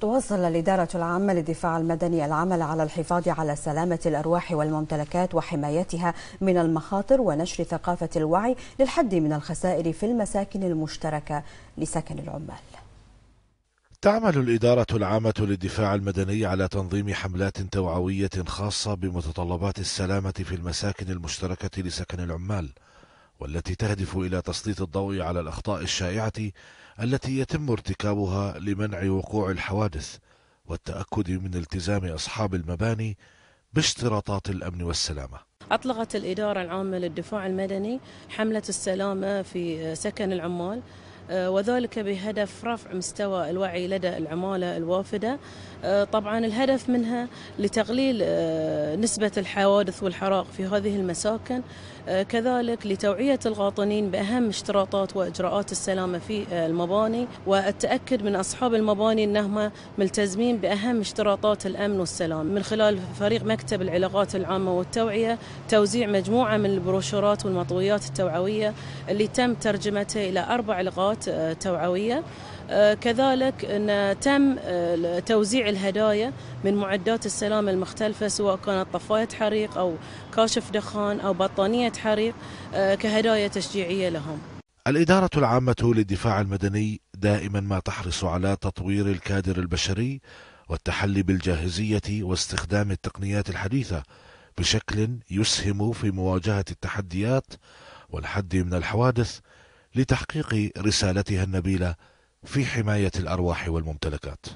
تواصل الإدارة العامة للدفاع المدني العمل على الحفاظ على سلامة الأرواح والممتلكات وحمايتها من المخاطر ونشر ثقافة الوعي للحد من الخسائر في المساكن المشتركة لسكن العمال. تعمل الإدارة العامة للدفاع المدني على تنظيم حملات توعوية خاصة بمتطلبات السلامة في المساكن المشتركة لسكن العمال. والتي تهدف إلى تسليط الضوء على الأخطاء الشائعة التي يتم ارتكابها لمنع وقوع الحوادث والتأكد من التزام أصحاب المباني باشتراطات الأمن والسلامة أطلقت الإدارة العامة للدفاع المدني حملة السلامة في سكن العمال آه، وذلك بهدف رفع مستوى الوعي لدى العمالة الوافدة آه، طبعا الهدف منها لتقليل آه، نسبة الحوادث والحرائق في هذه المساكن كذلك لتوعية الغاطنين بأهم اشتراطات وإجراءات السلامة في المباني والتأكد من أصحاب المباني أنهم ملتزمين بأهم اشتراطات الأمن والسلام من خلال فريق مكتب العلاقات العامة والتوعية توزيع مجموعة من البروشورات والمطويات التوعوية اللي تم ترجمتها إلى أربع لغات دورات آه، توعويه آه، كذلك أن تم آه، توزيع الهدايا من معدات السلام المختلفة سواء كانت طفاية حريق أو كاشف دخان أو بطانية حريق كهدايا تشجيعية لهم الإدارة العامة للدفاع المدني دائما ما تحرص على تطوير الكادر البشري والتحلي بالجاهزية واستخدام التقنيات الحديثة بشكل يسهم في مواجهة التحديات والحد من الحوادث لتحقيق رسالتها النبيله في حمايه الارواح والممتلكات